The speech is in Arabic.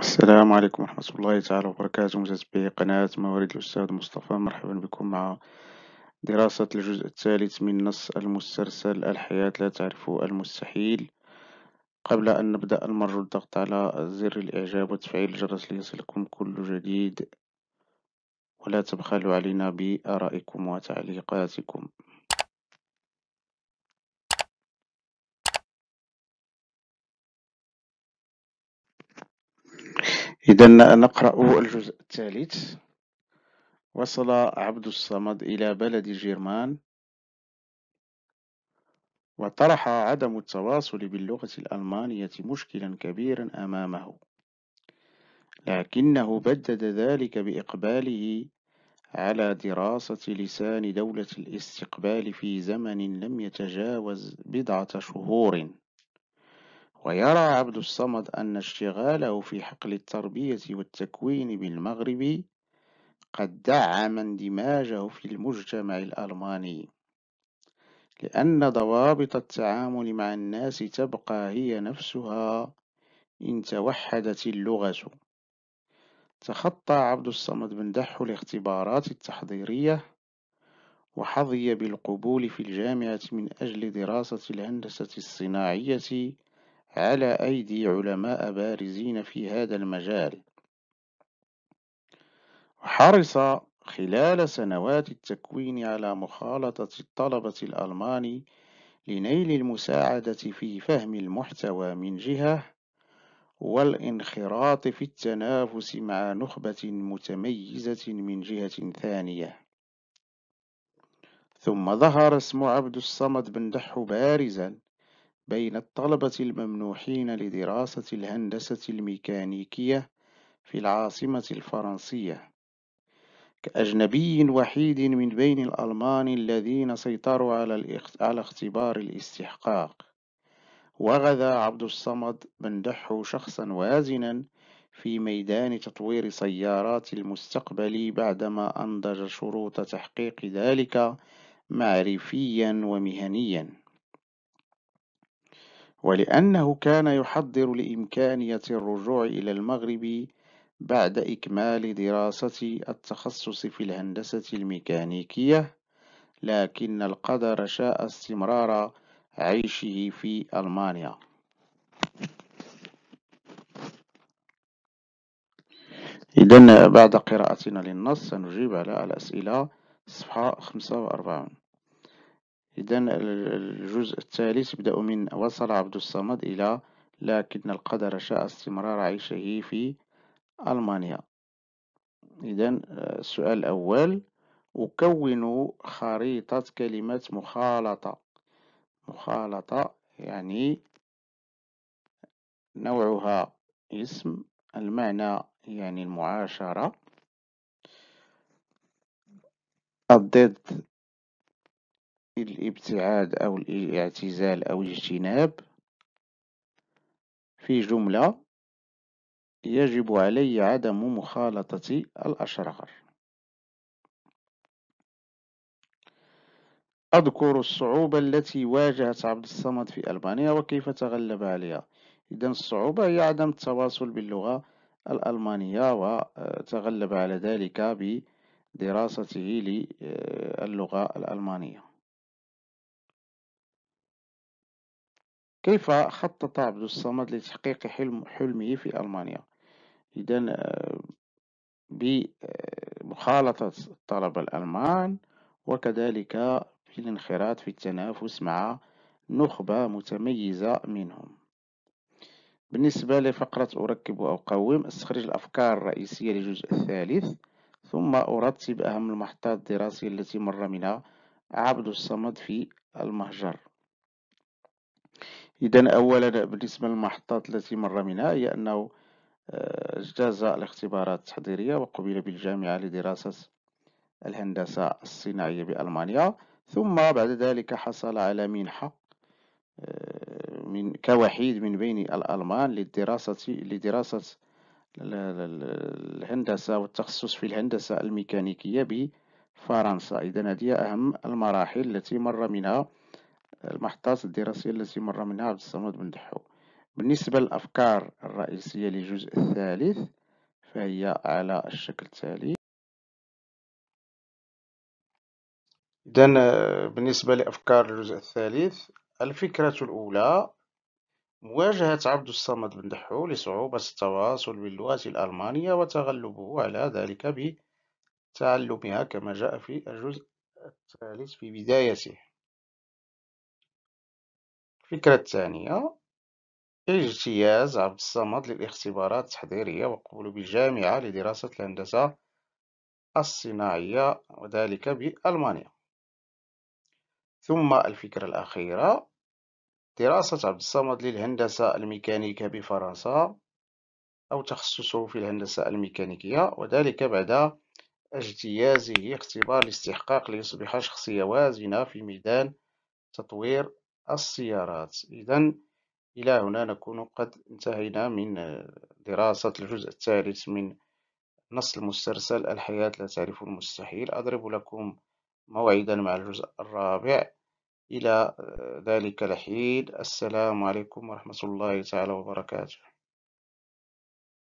السلام عليكم ورحمة الله تعالى وبركاته متابعي قناة موارد الأستاذ مصطفى مرحبا بكم مع دراسة الجزء الثالث من نص المسترسل الحياة لا تعرف المستحيل قبل أن نبدأ المرجو الضغط على زر الإعجاب وتفعيل الجرس ليصلكم كل جديد ولا تبخلوا علينا بآرائكم وتعليقاتكم إذا نقرأ الجزء الثالث وصل عبد الصمد إلى بلد جيرمان وطرح عدم التواصل باللغة الألمانية مشكلا كبيرا أمامه لكنه بدد ذلك بإقباله على دراسة لسان دولة الاستقبال في زمن لم يتجاوز بضعة شهور ويرى عبد الصمد أن اشتغاله في حقل التربية والتكوين بالمغرب قد دعم اندماجه في المجتمع الألماني لأن ضوابط التعامل مع الناس تبقى هي نفسها إن توحدت اللغة تخطى عبد الصمد بن دحو الاختبارات التحضيرية وحظي بالقبول في الجامعة من أجل دراسة الهندسة الصناعية على أيدي علماء بارزين في هذا المجال وحرص خلال سنوات التكوين على مخالطة الطلبة الألمان لنيل المساعدة في فهم المحتوى من جهة والانخراط في التنافس مع نخبة متميزة من جهة ثانية ثم ظهر اسم عبد الصمد بن دحو بارزا بين الطلبة الممنوحين لدراسة الهندسة الميكانيكية في العاصمة الفرنسية، كأجنبي وحيد من بين الألمان الذين سيطروا على اختبار الاستحقاق، وغدا عبد الصمد مندحه شخصًا وازنًا في ميدان تطوير سيارات المستقبل بعدما أنضج شروط تحقيق ذلك معرفيًا ومهنيًا. ولأنه كان يحضّر لإمكانية الرجوع إلى المغرب بعد إكمال دراسة التخصص في الهندسة الميكانيكية، لكن القدر شاء استمرار عيشه في ألمانيا. إذن بعد قراءتنا للنص سنجيب على الأسئلة صفحة 45 إذا الجزء الثالث يبدأ من وصل عبد الصمد إلى لكن القدر شاء استمرار عيشه في ألمانيا إذا السؤال آه، الأول أكون خريطة كلمة مخالطة مخالطة يعني نوعها اسم المعنى يعني المعاشرة الضد الابتعاد أو الاعتزال أو الاجتناب في جملة يجب علي عدم مخالطة الأشرار أذكر الصعوبة التي واجهت عبد الصمد في ألبانيا وكيف تغلب عليها إذا الصعوبة هي عدم التواصل باللغة الألمانية وتغلب آه، على ذلك بدراسته للغة الألمانية كيف خطط عبد الصمد لتحقيق حلم حلمه في ألمانيا؟ إذا آه، بمخالطة آه، الطلبة الألمان وكذلك الانخراط في التنافس مع نخبة متميزة منهم بالنسبة لفقرة أركب وأقوم أستخرج الأفكار الرئيسية للجزء الثالث ثم أرتب أهم المحطات الدراسية التي مر منها عبد الصمد في المهجر إذا أولا بالنسبة للمحطات التي مر منها هي أنه آه، اجتاز الاختبارات التحضيرية وقبل بالجامعة لدراسة الهندسة الصناعية بألمانيا ثم بعد ذلك حصل على منحة آه، من كوحيد من بين الألمان للدراسة لدراسة الهندسة والتخصص في الهندسة الميكانيكية بفرنسا إذا هذه أهم المراحل التي مر منها المحطات الدراسية التي مر منها عبد الصمد بن دحو بالنسبة للأفكار الرئيسية للجزء الثالث فهي على الشكل التالي إذن آه، بالنسبة لأفكار الجزء الثالث الفكرة الأولى مواجهة عبد الصمد بن دحو لصعوبة التواصل باللغة الألمانية وتغلبه على ذلك بتعلمها كما جاء في الجزء الثالث في بدايته الفكرة الثانية اجتياز عبد الصمد للاختبارات التحضيرية وقبوله بالجامعة لدراسة الهندسة الصناعية وذلك بألمانيا ثم الفكرة الأخيرة دراسة عبد الصمد للهندسة الميكانيكا بفرنسا أو تخصصه في الهندسة الميكانيكية وذلك بعد اجتيازه اختبار الاستحقاق ليصبح شخصية وازنة في ميدان تطوير السيارات إذا إلى هنا نكون قد انتهينا من دراسة الجزء الثالث من نص المسترسل الحياة لا تعرف المستحيل أضرب لكم موعدا مع الجزء الرابع إلى ذلك الحين السلام عليكم ورحمة الله تعالى وبركاته